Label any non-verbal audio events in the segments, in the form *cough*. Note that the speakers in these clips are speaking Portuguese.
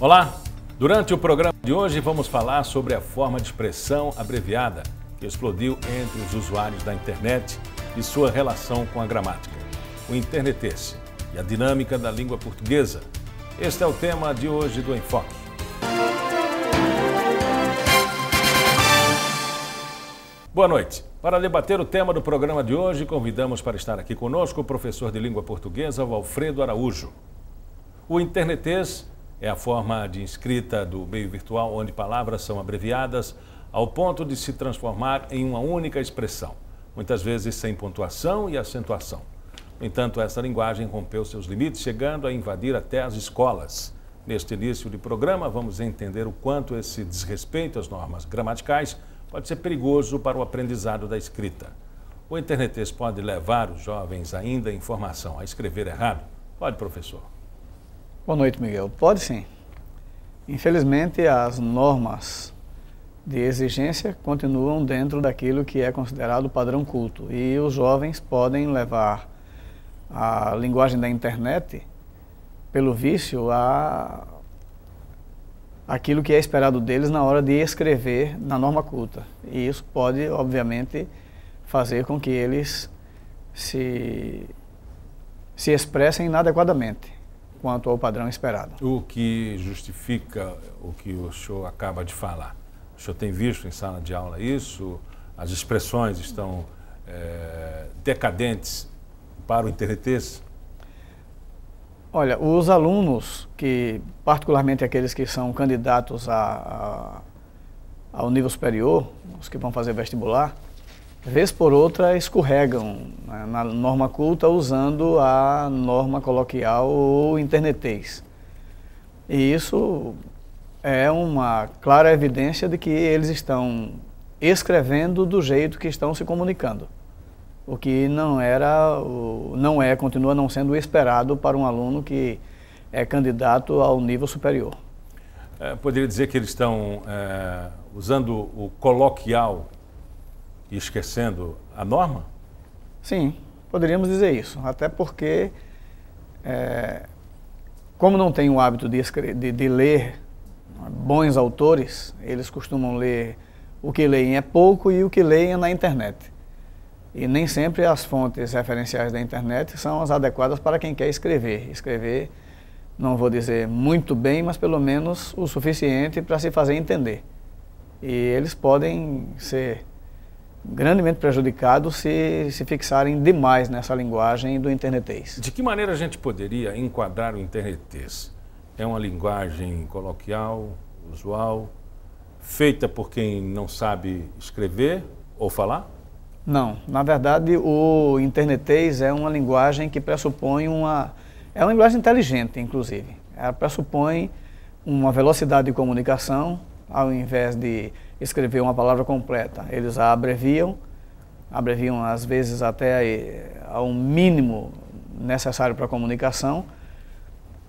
Olá! Durante o programa de hoje vamos falar sobre a forma de expressão abreviada que explodiu entre os usuários da internet e sua relação com a gramática, o internetês e a dinâmica da língua portuguesa. Este é o tema de hoje do Enfoque. Boa noite. Para debater o tema do programa de hoje, convidamos para estar aqui conosco o professor de língua portuguesa Valfredo Araújo. O internetês é a forma de escrita do meio virtual onde palavras são abreviadas ao ponto de se transformar em uma única expressão, muitas vezes sem pontuação e acentuação. No entanto, essa linguagem rompeu seus limites, chegando a invadir até as escolas. Neste início de programa, vamos entender o quanto esse desrespeito às normas gramaticais pode ser perigoso para o aprendizado da escrita. O internetês pode levar os jovens ainda em formação a escrever errado? Pode, professor. Boa noite, Miguel. Pode sim. Infelizmente, as normas de exigência continuam dentro daquilo que é considerado padrão culto e os jovens podem levar a linguagem da internet pelo vício a aquilo que é esperado deles na hora de escrever na norma culta. E isso pode, obviamente, fazer com que eles se, se expressem inadequadamente quanto ao padrão esperado. O que justifica o que o senhor acaba de falar? O senhor tem visto em sala de aula isso? As expressões estão é, decadentes para o internetês? Olha, os alunos, que particularmente aqueles que são candidatos a, a, ao nível superior, os que vão fazer vestibular, vez por outra escorregam né, na norma culta usando a norma coloquial ou internetês. E isso é uma clara evidência de que eles estão escrevendo do jeito que estão se comunicando, o que não era, não é, continua não sendo esperado para um aluno que é candidato ao nível superior. É, poderia dizer que eles estão é, usando o coloquial e esquecendo a norma? Sim, poderíamos dizer isso. Até porque, é, como não tenho o hábito de, de, de ler né, bons autores, eles costumam ler o que leem é pouco e o que leem é na internet. E nem sempre as fontes referenciais da internet são as adequadas para quem quer escrever. Escrever, não vou dizer muito bem, mas pelo menos o suficiente para se fazer entender. E eles podem ser grandemente prejudicados se, se fixarem demais nessa linguagem do internetês. De que maneira a gente poderia enquadrar o internetês? É uma linguagem coloquial, usual, feita por quem não sabe escrever ou falar? Não, na verdade o internetês é uma linguagem que pressupõe uma é uma linguagem inteligente, inclusive. Ela pressupõe uma velocidade de comunicação ao invés de escrever uma palavra completa, eles a abreviam, abreviam às vezes até eh, ao mínimo necessário para a comunicação,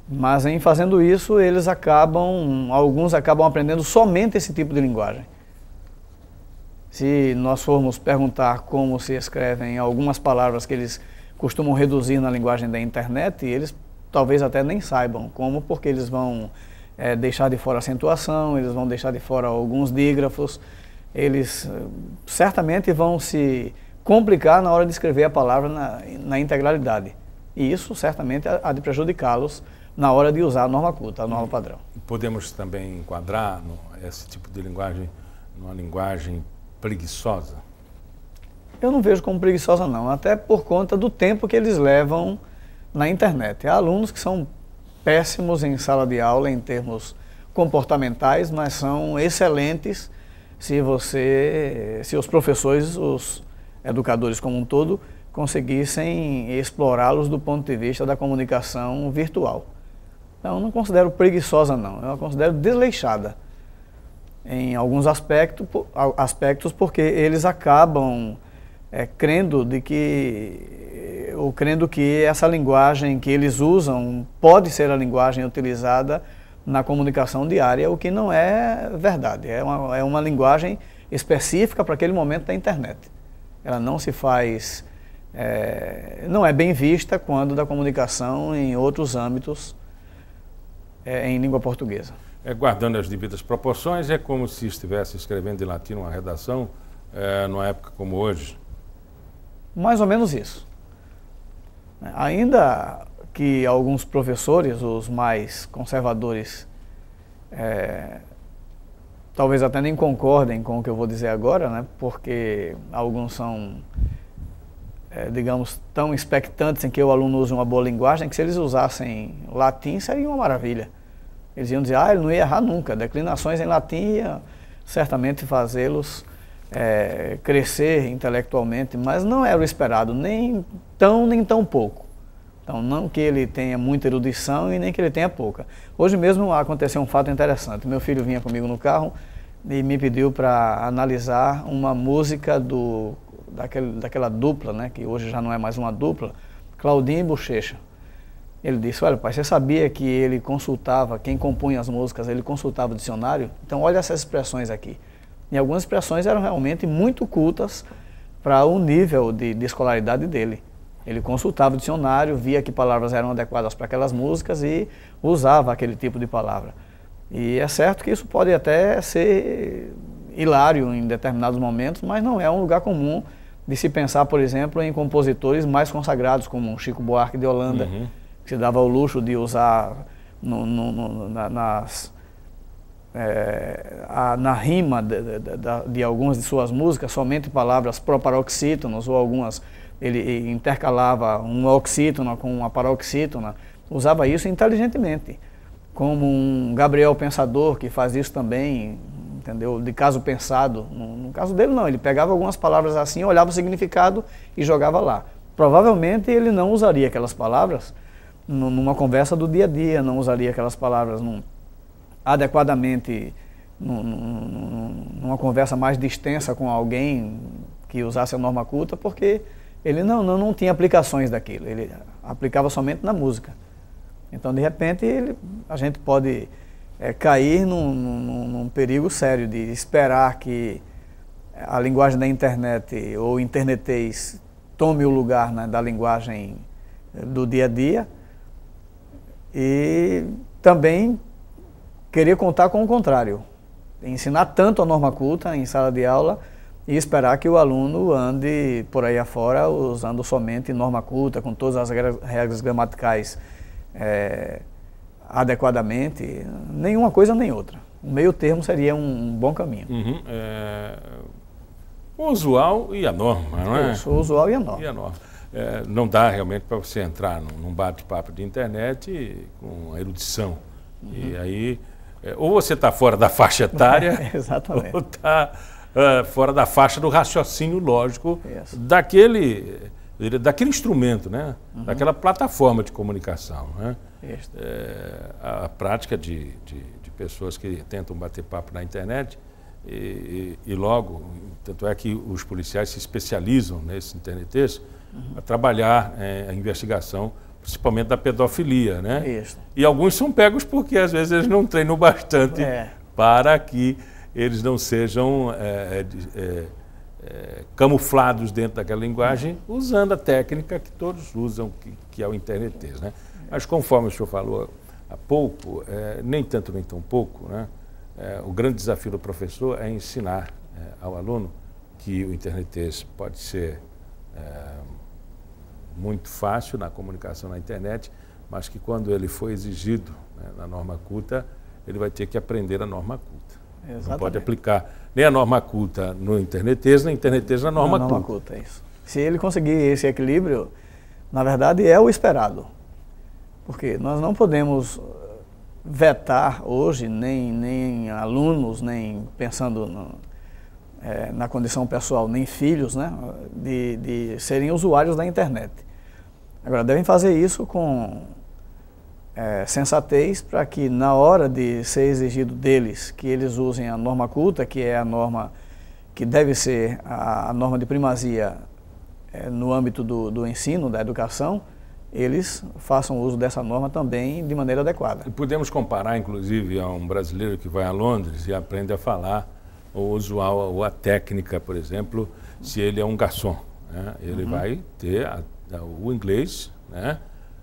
mas em fazendo isso, eles acabam, alguns acabam aprendendo somente esse tipo de linguagem. Se nós formos perguntar como se escrevem algumas palavras que eles costumam reduzir na linguagem da internet, eles talvez até nem saibam como, porque eles vão é, deixar de fora acentuação, eles vão deixar de fora alguns dígrafos, eles eh, certamente vão se complicar na hora de escrever a palavra na, na integralidade. E isso certamente há de prejudicá-los na hora de usar a norma culta, a norma padrão. Podemos também enquadrar no, esse tipo de linguagem numa linguagem preguiçosa? Eu não vejo como preguiçosa não, até por conta do tempo que eles levam na internet. Há alunos que são péssimos em sala de aula em termos comportamentais, mas são excelentes se você, se os professores, os educadores como um todo, conseguissem explorá-los do ponto de vista da comunicação virtual. Então, não considero preguiçosa, não. Eu a considero desleixada em alguns aspectos, aspectos porque eles acabam é, crendo de que ou crendo que essa linguagem que eles usam pode ser a linguagem utilizada na comunicação diária, o que não é verdade. É uma, é uma linguagem específica para aquele momento da internet. Ela não se faz, é, não é bem vista quando da comunicação em outros âmbitos é, em língua portuguesa. É, guardando as devidas proporções, é como se estivesse escrevendo em latim uma redação é, numa época como hoje. Mais ou menos isso. Né? Ainda que alguns professores, os mais conservadores, é, talvez até nem concordem com o que eu vou dizer agora, né? porque alguns são, é, digamos, tão expectantes em que o aluno use uma boa linguagem que se eles usassem latim seria uma maravilha. Eles iam dizer, ah, ele não ia errar nunca, declinações em latim ia certamente fazê-los é, crescer intelectualmente, mas não era o esperado, nem tão nem tão pouco. Então, não que ele tenha muita erudição e nem que ele tenha pouca. Hoje mesmo aconteceu um fato interessante. Meu filho vinha comigo no carro e me pediu para analisar uma música do, daquele, daquela dupla, né, que hoje já não é mais uma dupla, Claudinho e Bochecha. Ele disse, olha pai, você sabia que ele consultava, quem compunha as músicas, ele consultava o dicionário? Então olha essas expressões aqui em algumas expressões eram realmente muito cultas para o nível de, de escolaridade dele. Ele consultava o dicionário, via que palavras eram adequadas para aquelas músicas e usava aquele tipo de palavra. E é certo que isso pode até ser hilário em determinados momentos, mas não é um lugar comum de se pensar, por exemplo, em compositores mais consagrados, como Chico Buarque de Holanda, uhum. que se dava o luxo de usar no, no, no, na, nas é, a, na rima de, de, de, algumas de suas músicas, somente palavras proparoxítonas ou algumas, ele intercalava uma oxítona com uma paroxítona, usava isso inteligentemente, como um Gabriel Pensador que faz isso também, entendeu? De caso pensado. No, no caso dele não, ele pegava algumas palavras assim, olhava o significado e jogava lá. Provavelmente ele não usaria aquelas palavras numa conversa do dia a dia, não usaria aquelas palavras num adequadamente numa conversa mais distensa com alguém que usasse a norma culta, porque ele não, não, não tinha aplicações daquilo, ele aplicava somente na música. Então, de repente, ele, a gente pode é, cair num, num, num perigo sério de esperar que a linguagem da internet ou internetês tome o lugar né, da linguagem do dia a dia e também querer contar com o contrário. Ensinar tanto a norma culta em sala de aula e esperar que o aluno ande por aí afora usando somente norma culta, com todas as regras gramaticais é, adequadamente. Nenhuma coisa nem outra. O meio termo seria um, bom caminho. Uhum, é... O usual e a norma, não é? Isso, o usual e a norma. E a norma. É, não dá realmente para você entrar num, bate-papo de internet com erudição. Uhum. E aí é, ou você está fora da faixa etária, *laughs* ou está uh, é, fora da faixa do raciocínio lógico Isso. daquele, daquele instrumento, né? Uhum. daquela plataforma de comunicação. Né? É, a prática de, de, de, pessoas que tentam bater papo na internet e, e, e, logo, tanto é que os policiais se especializam nesse internetês, uhum. a trabalhar é, a investigação principalmente da pedofilia, né? Isso. E alguns são pegos porque às vezes eles não treinam bastante é. para que eles não sejam é é, é, é, camuflados dentro daquela linguagem, usando a técnica que todos usam, que, que é o internetês, né? Mas conforme o senhor falou há pouco, é, nem tanto nem tão pouco, né? o grande desafio do professor é ensinar ao aluno que o internetês pode ser muito fácil na comunicação na internet, mas que quando ele for exigido né, na norma culta, ele vai ter que aprender a norma culta. Exatamente. Não pode aplicar nem a norma culta no internetês, nem a internetês na norma, na norma culta. culta isso. Se ele conseguir esse equilíbrio, na verdade é o esperado. Porque nós não podemos eh, vetar hoje, nem, nem alunos, nem pensando no, é, na condição pessoal, nem filhos, né, de, de serem usuários da internet. Agora, devem fazer isso com é, sensatez para que, na hora de ser exigido deles que eles usem a norma culta, que é a norma que deve ser a, a norma de primazia é, no âmbito do, do ensino, da educação, eles façam uso dessa norma também de maneira adequada. E podemos comparar, inclusive, a um brasileiro que vai a Londres e aprende a falar ou usual ou a técnica, por exemplo, se ele é um garçom. Né? Ele uhum. vai ter a, a, o inglês né?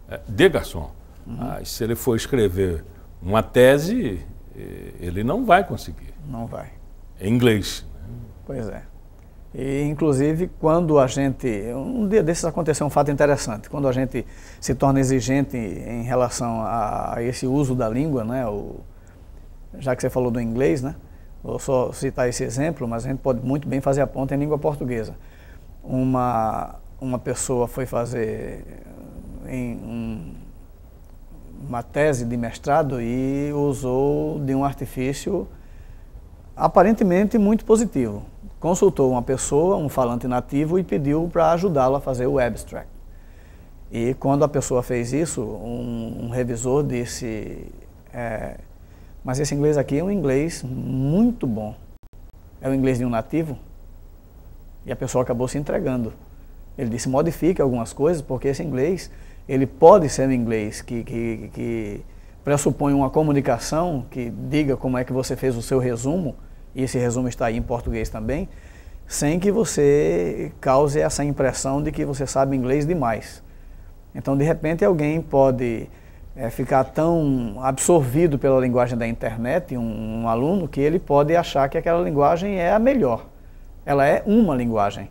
É, de garçom. Uhum. Ah, se ele for escrever uma tese, ele não vai conseguir. Não vai. Em é inglês. Pois é. E, inclusive, quando a gente. Um dia desses aconteceu um fato interessante. Quando a gente se torna exigente em relação a, a esse uso da língua, né? O, já que você falou do inglês, né? vou só citar esse exemplo, mas a gente pode muito bem fazer a ponta em língua portuguesa. Uma, uma pessoa foi fazer eh, em um, uma tese de mestrado e usou de um artifício aparentemente muito positivo. Consultou uma pessoa, um falante nativo, e pediu para ajudá-lo a fazer o abstract. E quando a pessoa fez isso, um, um revisor disse: é, mas esse inglês aqui é um inglês muito bom. É o inglês de um nativo. E a pessoa acabou se entregando. Ele disse: modifique algumas coisas, porque esse inglês ele pode ser um inglês que, que, que pressupõe uma comunicação que diga como é que você fez o seu resumo, e esse resumo está aí em português também, sem que você cause essa impressão de que você sabe inglês demais. Então, de repente, alguém pode é, ficar tão absorvido pela linguagem da internet, um, um, aluno, que ele pode achar que aquela linguagem é a melhor. Ela é uma linguagem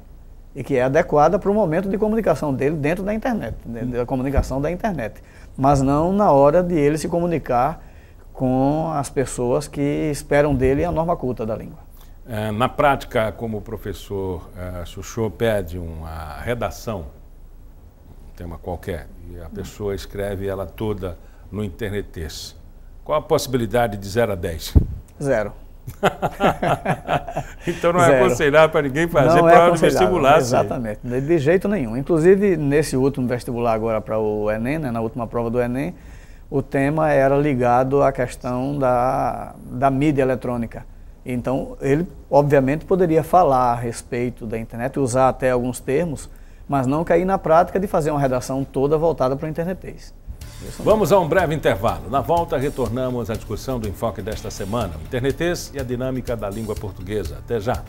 e que é adequada para o momento de comunicação dele dentro da internet, da comunicação da internet, mas não na hora de ele se comunicar com as pessoas que esperam dele a norma culta da língua. É, na prática, como o professor é, Chuchô pede uma redação tema qualquer, e a pessoa escreve ela toda no internet. Qual a possibilidade de 0 a 10? Zero. *laughs* então não é aconselhável para ninguém fazer não prova é de vestibular. Exatamente, de jeito nenhum. Inclusive, nesse último vestibular agora para o Enem, né, na última prova do Enem, o tema era ligado à questão da, da mídia eletrônica. Então, ele obviamente poderia falar a respeito da internet, usar até alguns termos, mas não cair na prática de fazer uma redação toda voltada para o Internetês. Vamos a um breve intervalo. Na volta, retornamos à discussão do enfoque desta semana, o Internetês e a dinâmica da língua portuguesa. Até já!